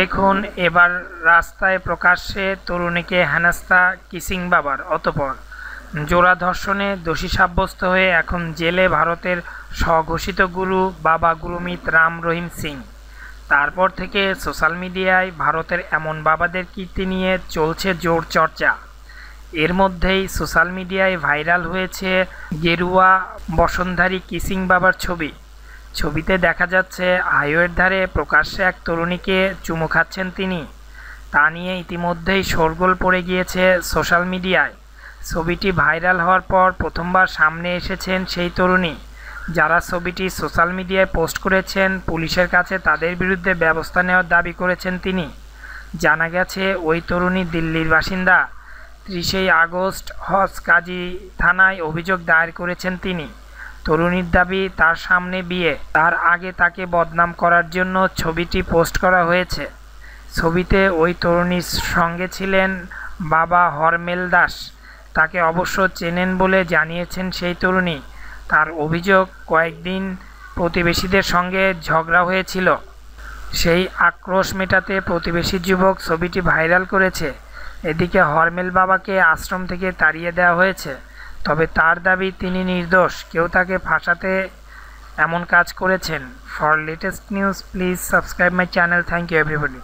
দেখুন এবার রাস্তায় প্রকাশ্যে তরুণীকে হেনাস্তা কিসিং বাবার অতপর জোড়া ধর্ষণে দোষী সাব্যস্ত হয়ে এখন জেলে ভারতের স্বঘোষিত গুরু বাবা গুরুমিত রাম রহিম সিং তারপর থেকে সোশ্যাল মিডিয়ায় ভারতের এমন বাবাদের কীর্তি নিয়ে চলছে জোর চর্চা এর মধ্যেই সোশ্যাল মিডিয়ায় ভাইরাল হয়েছে গেরুয়া বসন্ধারী কিসিং বাবার ছবি ছবিতে দেখা যাচ্ছে হাইওয়ের ধারে প্রকাশ্যে এক তরুণীকে চুমু খাচ্ছেন তিনি তা নিয়ে ইতিমধ্যেই শোরগোল পড়ে গিয়েছে সোশ্যাল মিডিয়ায় ছবিটি ভাইরাল হওয়ার পর প্রথমবার সামনে এসেছেন সেই তরুণী যারা ছবিটি সোশ্যাল মিডিয়ায় পোস্ট করেছেন পুলিশের কাছে তাদের বিরুদ্ধে ব্যবস্থা নেওয়ার দাবি করেছেন তিনি জানা গেছে ওই তরুণী দিল্লির বাসিন্দা ত্রিশেই আগস্ট হজ কাজী থানায় অভিযোগ দায়ের করেছেন তিনি তরুণীর দাবি তার সামনে বিয়ে তার আগে তাকে বদনাম করার জন্য ছবিটি পোস্ট করা হয়েছে ছবিতে ওই তরুণীর সঙ্গে ছিলেন বাবা হরমেল দাস তাকে অবশ্য চেনেন বলে জানিয়েছেন সেই তরুণী তার অভিযোগ কয়েকদিন প্রতিবেশীদের সঙ্গে ঝগড়া হয়েছিল সেই আক্রোশ মেটাতে প্রতিবেশী যুবক ছবিটি ভাইরাল করেছে এদিকে হরমেল বাবাকে আশ্রম থেকে তাড়িয়ে দেওয়া হয়েছে তবে তার দাবি তিনি নির্দোষ কেউ তাকে ফাঁসাতে এমন কাজ করেছেন for latest news please subscribe my channel thank you everybody